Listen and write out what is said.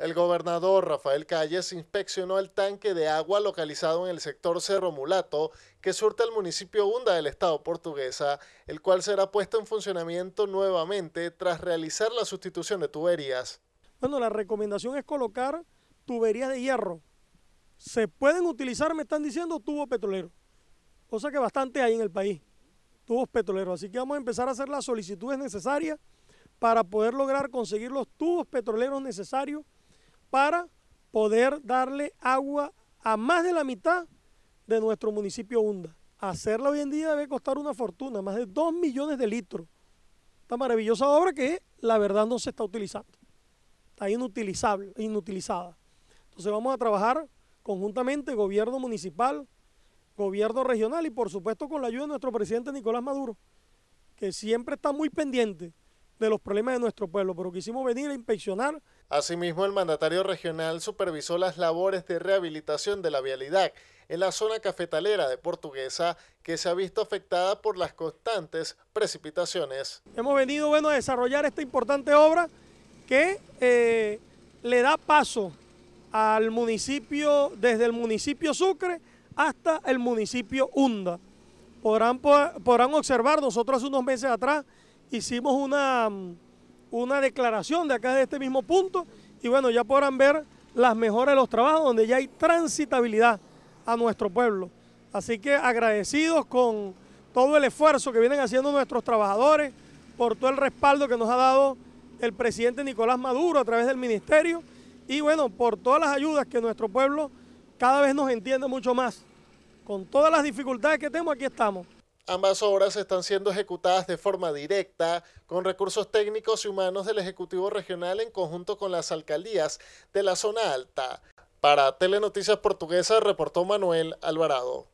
El gobernador Rafael Calles inspeccionó el tanque de agua localizado en el sector Cerro Mulato, que surta el municipio Hunda del estado portuguesa, el cual será puesto en funcionamiento nuevamente tras realizar la sustitución de tuberías. Bueno, la recomendación es colocar tuberías de hierro. Se pueden utilizar, me están diciendo, tubos petroleros, cosa que bastante hay en el país, tubos petroleros. Así que vamos a empezar a hacer las solicitudes necesarias para poder lograr conseguir los tubos petroleros necesarios para poder darle agua a más de la mitad de nuestro municipio Hunda. Hacerla hoy en día debe costar una fortuna, más de 2 millones de litros. Esta maravillosa obra que la verdad no se está utilizando. Está inutilizable, inutilizada. Entonces vamos a trabajar conjuntamente gobierno municipal, gobierno regional y por supuesto con la ayuda de nuestro presidente Nicolás Maduro, que siempre está muy pendiente de los problemas de nuestro pueblo, pero quisimos venir a inspeccionar Asimismo, el mandatario regional supervisó las labores de rehabilitación de la vialidad en la zona cafetalera de Portuguesa, que se ha visto afectada por las constantes precipitaciones. Hemos venido bueno, a desarrollar esta importante obra que eh, le da paso al municipio, desde el municipio Sucre hasta el municipio Hunda. Podrán, podrán observar, nosotros hace unos meses atrás hicimos una mm, una declaración de acá de este mismo punto y bueno, ya podrán ver las mejoras de los trabajos donde ya hay transitabilidad a nuestro pueblo. Así que agradecidos con todo el esfuerzo que vienen haciendo nuestros trabajadores, por todo el respaldo que nos ha dado el presidente Nicolás Maduro a través del ministerio y bueno, por todas las ayudas que nuestro pueblo cada vez nos entiende mucho más. Con todas las dificultades que tenemos, aquí estamos. Ambas obras están siendo ejecutadas de forma directa con recursos técnicos y humanos del Ejecutivo Regional en conjunto con las alcaldías de la zona alta. Para Telenoticias Portuguesa reportó Manuel Alvarado.